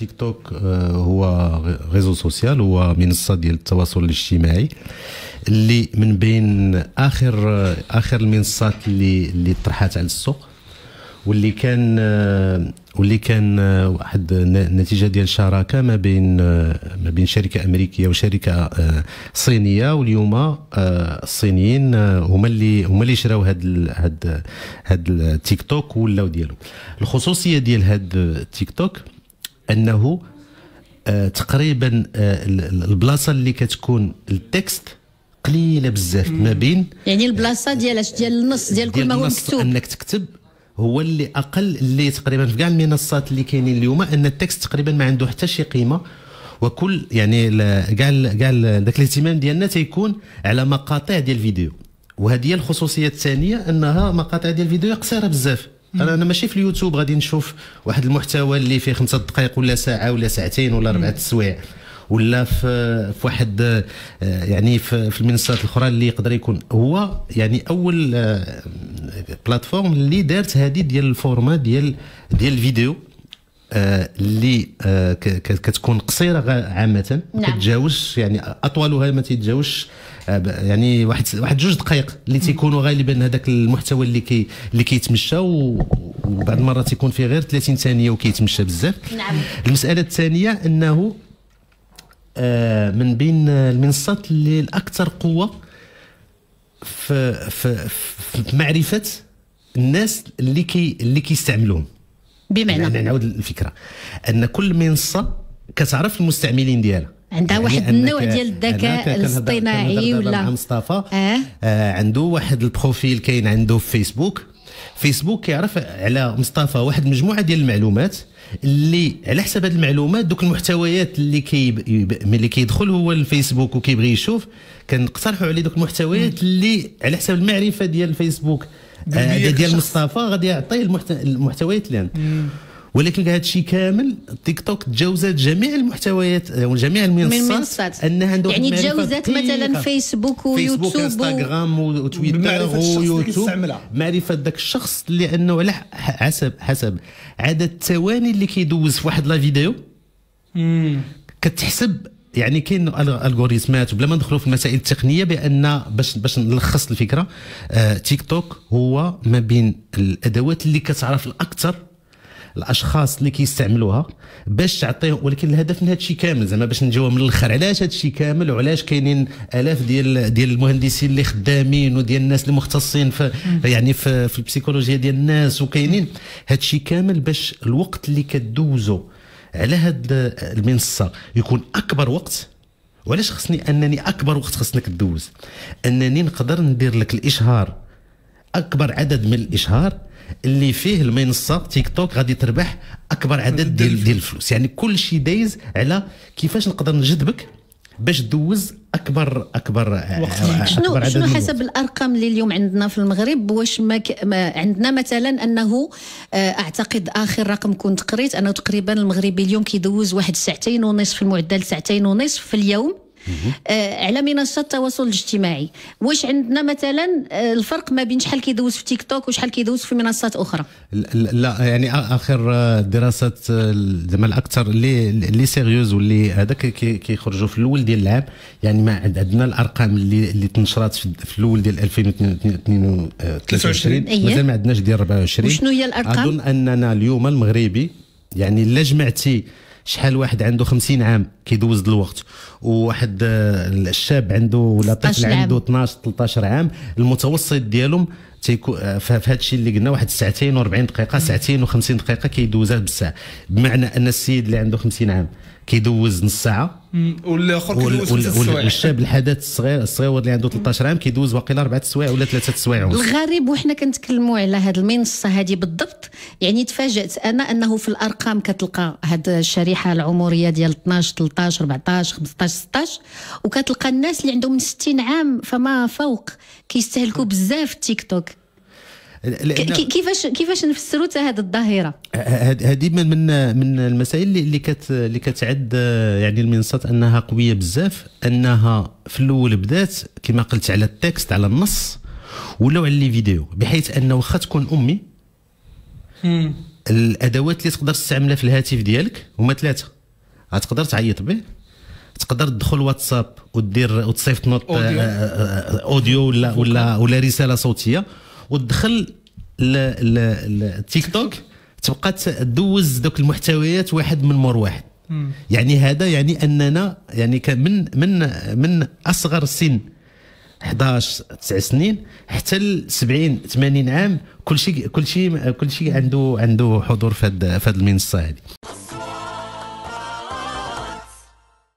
تيك توك euh, هو ريزو سوسيال هو منصه ديال التواصل الاجتماعي اللي من بين اخر اخر المنصات اللي اللي طرحات على السوق واللي كان آه، واللي كان آه، واحد النتيجه ديال شراكه ما بين آه، ما بين شركه امريكيه وشركه صينيه واليوم الصينيين هما اللي هما اللي شراو هاد هاد هاد التيك توك ولاو ديالو الخصوصيه ديال هاد التيك توك انه آه، تقريبا آه، البلاصه اللي كتكون التكست قليله بزاف ما بين يعني البلاصه ديال ديال النص ديال كل ما هو مكتوب انك تكتب هو اللي اقل اللي تقريبا في كاع المنصات اللي كاينين اليوم ان التكست تقريبا ما عنده حتى شي قيمه وكل يعني كاع كاع ذاك الاهتمام ديالنا تيكون على مقاطع ديال الفيديو وهذه هي الخصوصيه الثانيه انها مقاطع ديال الفيديو قصيره بزاف انا انا ماشي في اليوتيوب غادي نشوف واحد المحتوى اللي فيه خمسة دقائق ولا ساعه ولا ساعتين ولا اربعه السوايع ولا في في واحد آه، يعني في, في المنصات الاخرى اللي يقدر يكون هو يعني اول آه، بلاتفورم اللي دارت هذه ديال الفورما ديال ديال الفيديو آه، اللي آه، كتكون قصيره عامه ما نعم. يعني اطوالها ما تيتجاوزش آه، يعني واحد واحد جوج دقائق اللي تيكونوا غالبا هذاك المحتوى اللي كي اللي كيتمشى وبعض المرات تيكون فيه غير 30 ثانيه وكيتمشى بزاف نعم. المساله الثانيه انه من بين المنصات اللي الاكثر قوه في في, في معرفه الناس اللي كي اللي كيستعملوهم بمعنى يعني نعاود الفكره ان كل منصه كتعرف المستعملين ديالها عندها يعني واحد النوع ديال الذكاء الاصطناعي ولا مع مصطفى آه. آه عنده واحد البروفيل كاين عنده في فيسبوك فيسبوك كيعرف على مصطفى واحد المجموعه ديال المعلومات اللي على حسب هذه المعلومات دوك المحتويات اللي كي ملي كيدخل هو الفيسبوك وكيبغي يشوف كنقترحوا عليه دوك المحتويات اللي على حسب المعرفه ديال الفيسبوك ديال آه، مصطفى غادي يعطيه المحتويات لان ولكن هذا الشيء كامل تيك توك تجاوزات جميع المحتويات وجميع آه، المنصات انها عندهم يعني تجاوزات مثلا فيسبوك ويوتيوب فيسبوك انستغرام وتويتر ويوتيوب معرفه ذاك الشخص لانه على حسب حسب عدد الثواني اللي كيدوز في واحد لا فيديو كتحسب يعني كاين الغوريزمات وبلا ما ندخلوا في المسائل التقنيه بان باش باش نلخص الفكره آه تيك توك هو ما بين الادوات اللي كتعرف الاكثر الاشخاص اللي كيستعملوها باش تعطيهم ولكن الهدف من هذا الشيء كامل زعما باش نجاوب من الاخر علاش هذا الشيء كامل وعلاش كاينين الاف ديال ديال المهندسين اللي خدامين وديال الناس اللي مختصين في يعني في, في البسيكولوجيا ديال الناس وكاينين هذا الشيء كامل باش الوقت اللي كدوزو على هاد المنصه يكون اكبر وقت وعلاش خصني انني اكبر وقت خصنك تدوز انني نقدر ندير لك الاشهار اكبر عدد من الاشهار اللي فيه المنصه تيك توك غادي تربح اكبر عدد ديال ديال الفلوس يعني كل شيء دايز على كيفاش نقدر نجذبك باش دوز اكبر اكبر شنو شنو حسب الارقام اللي اليوم عندنا في المغرب واش ما, ما عندنا مثلا انه آه، اعتقد اخر رقم كنت قريت انه تقريبا المغربي اليوم كيدوز واحد ساعتين ونصف المعدل ساعتين ونصف في اليوم آه على منصات التواصل الاجتماعي واش عندنا مثلا آه، الفرق ما بين شحال كيدوز في تيك توك وشحال كيدوز في منصات اخرى لا يعني اخر دراسات زعما الاكثر اللي اللي سيريوز واللي هذاك كيخرجوا في الاول ديال العام يعني ما عندنا الارقام اللي اللي تنشرات في الاول ديال 2023 مازال ما عندناش ديال 24 وشنو هي الارقام اظن اننا اليوم المغربي يعني الا جمعتي شحال واحد عنده 50 عام كيدوز الوقت وواحد آه، الشاب عنده ولا طفل عنده 12 13 عام المتوسط ديالهم تيكون آه، في هذا الشيء اللي قلنا واحد ساعتين و40 دقيقه ساعتين و50 دقيقه كيدوزها بالساعه بمعنى ان السيد اللي عنده 50 عام كيدوز نص ساعه والاخر كيدوز والشاب الحدث الصغير الصغير اللي عنده 13 عام كيدوز واقيلا اربعه سوايع ولا ثلاثه سوايع ونص الغريب وحنا كنتكلموا على هذه المنصه هذه بالضبط يعني تفاجات انا انه في الارقام كتلقى هذه الشريحه العمريه ديال 12 13 13 14 15 16 وكتلقى الناس اللي عندهم من 60 عام فما فوق كيستهلكوا بزاف التيك توك كيفاش كيفاش نفسروا حتى هذه الظاهره هذه من من من المسائل اللي كت اللي كتعد آه، يعني المنصات انها قويه بزاف انها في الاول بدات كما قلت على التكست على النص ولاو على لي فيديو بحيث انه واخا تكون امي الادوات اللي تقدر تستعملها في الهاتف ديالك هما ثلاثه غتقدر تعيط به تقدر تدخل واتساب ودير وتصيفط نوت آه، اوديو, آه، آه، أوديو ولا ولا ولا رساله صوتيه وتدخل التيك توك تبقى تدوز دوك المحتويات واحد من مور واحد مم. يعني هذا يعني اننا يعني من من من اصغر سن 11 9 سنين حتى ل 70 80 عام كل شيء كل شيء كل شيء عنده عنده حضور في هذه المنصه هذه